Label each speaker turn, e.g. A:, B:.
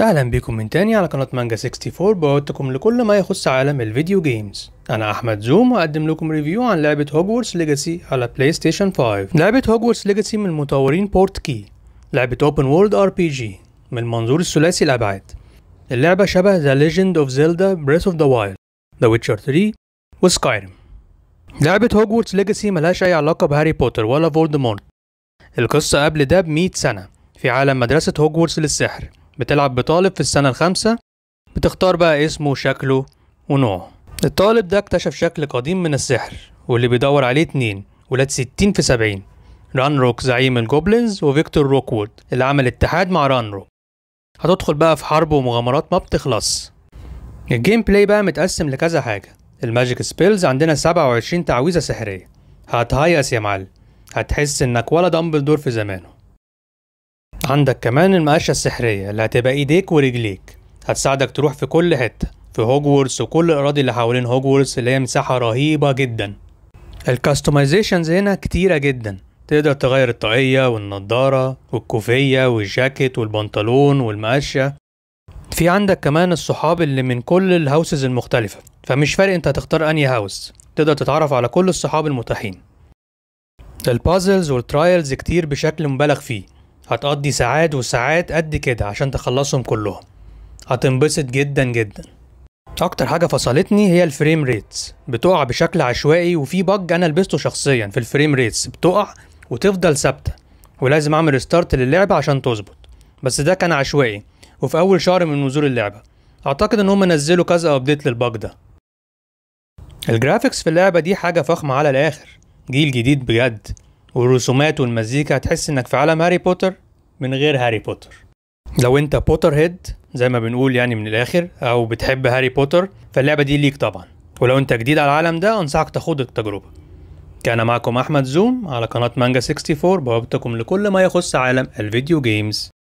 A: اهلا بكم من تاني على قناة مانجا 64 بوعدتكم لكل ما يخص عالم الفيديو جيمز انا احمد زوم واقدم لكم ريفيو عن لعبة هوجورتس ليجاسي على بلاي ستيشن 5 لعبة هوجورتس ليجاسي من مطورين بورت كي لعبة اوبن وورلد ار بي جي من منظور الثلاثي الابعاد اللعبة شبه ذا ليجند اوف زيلدا بريث اوف ذا وايلد ذا ويتشر 3 وسكايرم لعبة هوجورتس ليجاسي ملهاش اي علاقة بهاري بوتر ولا فولدمورت القصة قبل ده بمية سنة في عالم مدرسة هوجورتس للسحر بتلعب بطالب في السنة الخامسة بتختار بقى اسمه وشكله ونوعه الطالب ده اكتشف شكل قديم من السحر واللي بيدور عليه اتنين ولاد ستين في سبعين روك زعيم الجوبلينز وفيكتور روكوود اللي عمل اتحاد مع ران روك هتدخل بقى في حرب ومغامرات ما بتخلص الجيم بلاي بقى متقسم لكذا حاجة الماجيك سبيلز عندنا سبعة وعشرين تعويذة سحرية هتهيأس يا معلم هتحس انك ولا دامبلدور في زمانه عندك كمان المقاشة السحرية اللي هتبقى ايديك ورجليك هتساعدك تروح في كل حتة في هوجورس وكل الأراضي اللي حوالين هوجورس اللي هي مساحة رهيبة جدا الكاستمايزيشنز هنا كتيرة جدا تقدر تغير الطاقية والنضارة والكوفية والجاكيت والبنطلون والمقاشة في عندك كمان الصحاب اللي من كل الهاوسز المختلفة فمش فارق انت هتختار انهي هاوس تقدر تتعرف على كل الصحاب المتاحين البازلز والترايلز كتير بشكل مبالغ فيه هتقضي ساعات وساعات قد كده عشان تخلصهم كلهم هتنبسط جدا جدا اكتر حاجه فصلتني هي الفريم ريتس بتقع بشكل عشوائي وفي بج انا لبسته شخصيا في الفريم ريتس بتقع وتفضل ثابته ولازم اعمل ريستارت للعبه عشان تظبط بس ده كان عشوائي وفي اول شهر من نزول اللعبه اعتقد ان هم نزلوا كذا ابديت للبج ده الجرافيكس في اللعبه دي حاجه فخمه على الاخر جيل جديد بجد والرسومات والمزيكا هتحس انك في عالم هاري بوتر من غير هاري بوتر لو انت بوتر هيد زي ما بنقول يعني من الاخر او بتحب هاري بوتر فاللعبه دي ليك طبعا ولو انت جديد على العالم ده انصحك تخوض التجربه كان معكم احمد زوم على قناه مانجا 64 بوابتكم لكل ما يخص عالم الفيديو جيمز